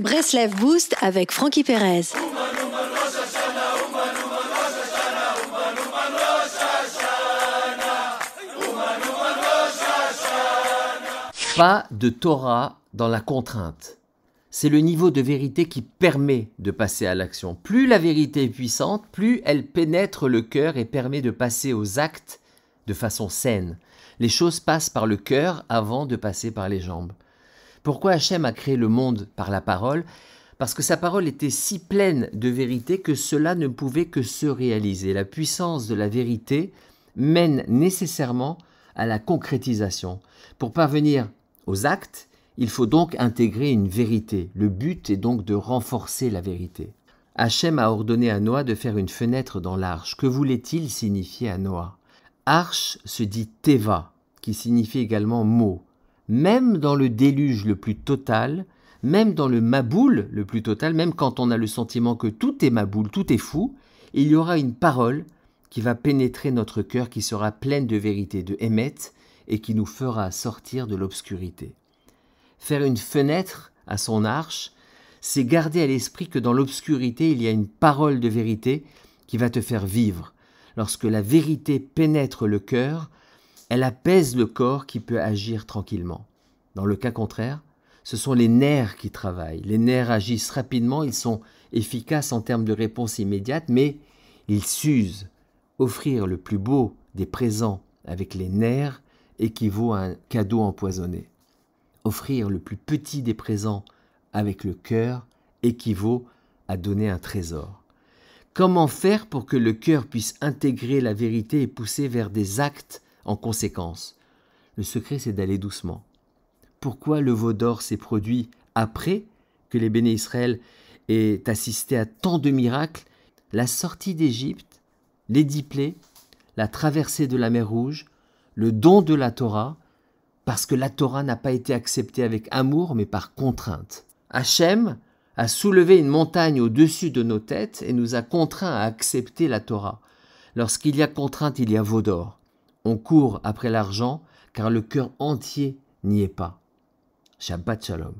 Breslev Boost avec Frankie Perez. Pas de Torah dans la contrainte. C'est le niveau de vérité qui permet de passer à l'action. Plus la vérité est puissante, plus elle pénètre le cœur et permet de passer aux actes de façon saine. Les choses passent par le cœur avant de passer par les jambes. Pourquoi Hachem a créé le monde par la parole Parce que sa parole était si pleine de vérité que cela ne pouvait que se réaliser. La puissance de la vérité mène nécessairement à la concrétisation. Pour parvenir aux actes, il faut donc intégrer une vérité. Le but est donc de renforcer la vérité. Hachem a ordonné à Noah de faire une fenêtre dans l'arche. Que voulait-il signifier à Noah Arche se dit Teva, qui signifie également mot même dans le déluge le plus total, même dans le maboule le plus total, même quand on a le sentiment que tout est maboule, tout est fou, il y aura une parole qui va pénétrer notre cœur, qui sera pleine de vérité, de émet, et qui nous fera sortir de l'obscurité. Faire une fenêtre à son arche, c'est garder à l'esprit que dans l'obscurité, il y a une parole de vérité qui va te faire vivre. Lorsque la vérité pénètre le cœur, elle apaise le corps qui peut agir tranquillement. Dans le cas contraire, ce sont les nerfs qui travaillent. Les nerfs agissent rapidement, ils sont efficaces en termes de réponse immédiate, mais ils s'usent. Offrir le plus beau des présents avec les nerfs équivaut à un cadeau empoisonné. Offrir le plus petit des présents avec le cœur équivaut à donner un trésor. Comment faire pour que le cœur puisse intégrer la vérité et pousser vers des actes en conséquence. Le secret, c'est d'aller doucement. Pourquoi le veau d'or s'est produit après que les béné Israël aient assisté à tant de miracles La sortie d'Égypte, les dix la traversée de la mer Rouge, le don de la Torah, parce que la Torah n'a pas été acceptée avec amour mais par contrainte. Hachem a soulevé une montagne au-dessus de nos têtes et nous a contraints à accepter la Torah. Lorsqu'il y a contrainte, il y a veau d'or. On court après l'argent car le cœur entier n'y est pas. Shabbat Shalom.